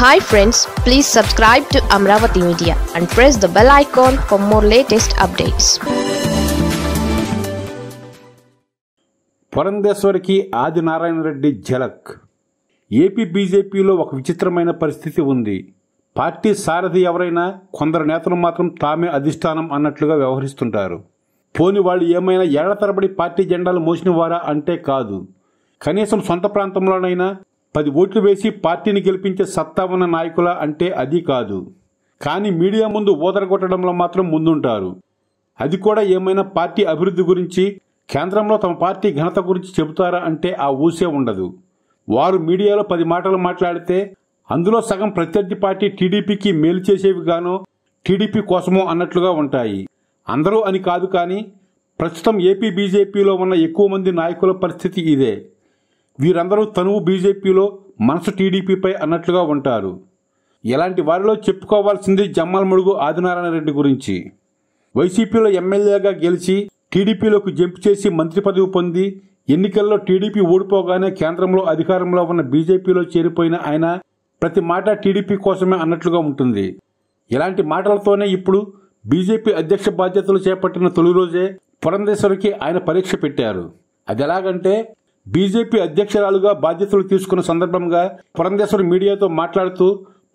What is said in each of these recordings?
hi friends please subscribe to Amaravati media and press the bell icon for more latest updates పరంధేశ్వరికి ఆదినారాయణ రెడ్డి ఝలక్ AP బీజేపీలో ఒక విచిత్రమైన పరిస్థితి ఉంది పార్టీ సారథి ఎవరైనా కొందరు నేతలు మాత్రం తామే అధిష్టానం అన్నట్లుగా వ్యవహరిస్తుంటారు పోని వాళ్ళు ఏమైనా ఏళ్ల తరబడి పార్టీ జెండాలు మోసిన వారా అంటే కాదు కనీసం సొంత ప్రాంతంలోనైనా పది ఓట్లు వేసి పార్టీని గెలిపించే సత్తా ఉన్న నాయకుల అంటే అది కాదు కానీ మీడియా ముందు ఊదరగొట్టడంలో మాత్రం ముందుంటారు అది కూడా ఏమైనా పార్టీ అభివృద్ధి గురించి కేంద్రంలో తమ పార్టీ ఘనత గురించి చెబుతారా అంటే ఆ ఊసే ఉండదు వారు మీడియాలో పది మాటలు మాట్లాడితే అందులో సగం ప్రత్యర్థి పార్టీ టీడీపీకి మేలు చేసేవి గానో టీడీపీ కోసమో అన్నట్లుగా ఉంటాయి అందరూ అని కాదు కానీ ప్రస్తుతం ఏపీ బీజేపీలో ఉన్న ఎక్కువ మంది నాయకుల పరిస్థితి ఇదే వీరందరూ తనువు బీజేపీలో మనసు టీడీపీపై అన్నట్లుగా ఉంటారు ఇలాంటి వారిలో చెప్పుకోవాల్సింది జమ్మల్ ముడుగు ఆదినారాయణ రెడ్డి గురించి వైసీపీలో ఎమ్మెల్యేగా గెలిచి టీడీపీలోకి జంప్ చేసి మంత్రి పదవి పొంది ఎన్నికల్లో టీడీపీ ఓడిపోగానే కేంద్రంలో అధికారంలో ఉన్న బీజేపీలో చేరిపోయిన ఆయన ప్రతి మాట టీడీపీ కోసమే అన్నట్లుగా ఉంటుంది ఇలాంటి మాటలతోనే ఇప్పుడు బీజేపీ అధ్యక్ష బాధ్యతలు చేపట్టిన తొలి రోజే పురంధేశ్వరికి ఆయన పరీక్ష పెట్టారు అది ఎలాగంటే బీజేపీ అధ్యక్షురాలుగా బాధ్యతలు తీసుకున్న సందర్భంగా పురంధేశ్వరి మీడియాతో మాట్లాడుతూ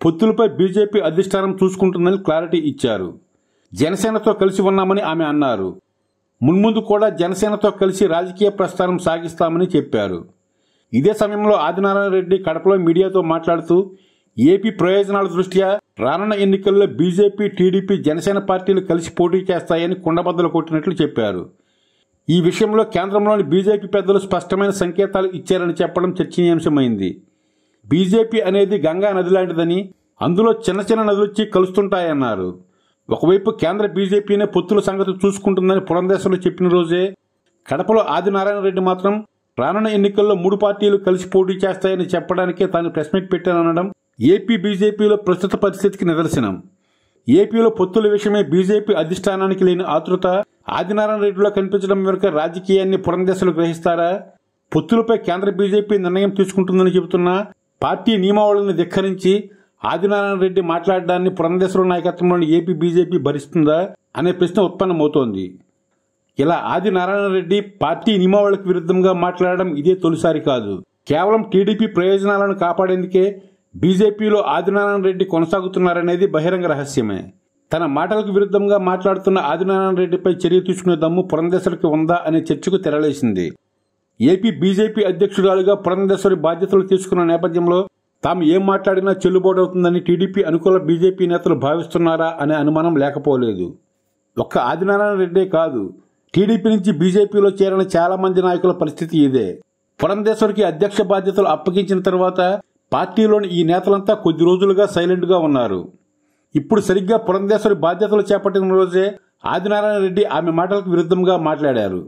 పొత్తులపై బీజేపీ అధిష్టానం చూసుకుంటుందని క్లారిటీ ఇచ్చారు జనసేనతో కలిసి ఉన్నామని ఆమె అన్నారు మున్ముందు కూడా జనసేనతో కలిసి రాజకీయ ప్రస్థానం సాగిస్తామని చెప్పారు ఇదే సమయంలో ఆదినారాయణ రెడ్డి కడపలో మీడియాతో మాట్లాడుతూ ఏపీ ప్రయోజనాల దృష్ట్యా రానున్న ఎన్నికల్లో బీజేపీ టీడీపీ జనసేన పార్టీలు కలిసి పోటీ చేస్తాయని కుండబద్దలు కొట్టినట్లు చెప్పారు ఈ విషయంలో కేంద్రంలోని బీజేపీ పెద్దలు స్పష్టమైన సంకేతాలు ఇచ్చారని చెప్పడం చర్చనీయాంశమైంది బీజేపీ అనేది గంగా నది లాంటిదని అందులో చిన్న చిన్న నదులు వచ్చి కలుస్తుంటాయన్నారు ఒకవైపు కేంద్ర బీజేపీనే పొత్తుల సంగతి చూసుకుంటుందని పురంధేశ్వరులు చెప్పిన రోజే కడపలో ఆదినారాయణ రెడ్డి మాత్రం రానున్న ఎన్నికల్లో మూడు పార్టీలు కలిసి పోటీ చేస్తాయని చెప్పడానికే తాను ప్రెస్ మీట్ ఏపీ బీజేపీలో ప్రస్తుత పరిస్థితికి నిదర్శనం ఏపీలో పొత్తుల విషయమే బీజేపీ అధిష్టానానికి లేని ఆతృత ఆదినారాయణ రెడ్డిలో కనిపించడం వెనుక రాజకీయాన్ని పురంధేశలు గ్రహిస్తారా పొత్తులపై కేంద్ర బీజేపీ నిర్ణయం తీసుకుంటుందని చెబుతున్న పార్టీ నియమావళిని ధిక్కరించి ఆదినారాయణ రెడ్డి మాట్లాడడాన్ని పురంధేశ్వర నాయకత్వంలోని ఏపీ బీజేపీ భరిస్తుందా అనే ప్రశ్న ఉత్పన్నమవుతోంది ఇలా ఆదినారాయణ రెడ్డి పార్టీ నియమావళికి విరుద్ధంగా మాట్లాడడం ఇదే తొలిసారి కాదు కేవలం టీడీపీ ప్రయోజనాలను కాపాడేందుకే బీజేపీలో ఆదినారాయణ రెడ్డి కొనసాగుతున్నారనేది బహిరంగ రహస్యమే తన మాటలకు విరుద్ధంగా మాట్లాడుతున్న ఆదినారాయణ రెడ్డిపై చర్య తీసుకునే దమ్ము పురంధేశ్వరికి ఉందా అనే చర్చకు తెరలేసింది ఏపీ బీజేపీ అధ్యక్షురాలుగా పురంధేశ్వరి బాధ్యతలు తీసుకున్న నేపథ్యంలో తాము ఏం మాట్లాడినా చెల్లుబాటవుతుందని టీడీపీ అనుకూల బీజేపీ నేతలు భావిస్తున్నారా అనే అనుమానం లేకపోలేదు ఒక్క ఆదినారాయణ రెడ్డే కాదు టీడీపీ నుంచి బీజేపీలో చేరిన చాలా మంది నాయకుల పరిస్థితి ఇదే పురంధేశ్వరికి అధ్యక్ష బాధ్యతలు అప్పగించిన తర్వాత పార్టీలోని ఈ నేతలంతా కొద్ది రోజులుగా సైలెంట్గా ఉన్నారు ఇప్పుడు సరిగ్గా పురంధేశ్వరి బాధ్యతలు చేపట్టిన రోజే ఆదినారాయణ రెడ్డి ఆమె మాటలకు విరుద్ధంగా మాట్లాడారు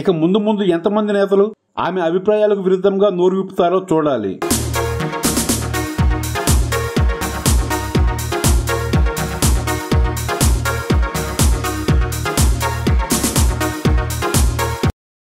ఇక ముందు ముందు ఎంతమంది నేతలు ఆమె అభిప్రాయాలకు విరుద్ధంగా నోరు విప్పుతారో చూడాలి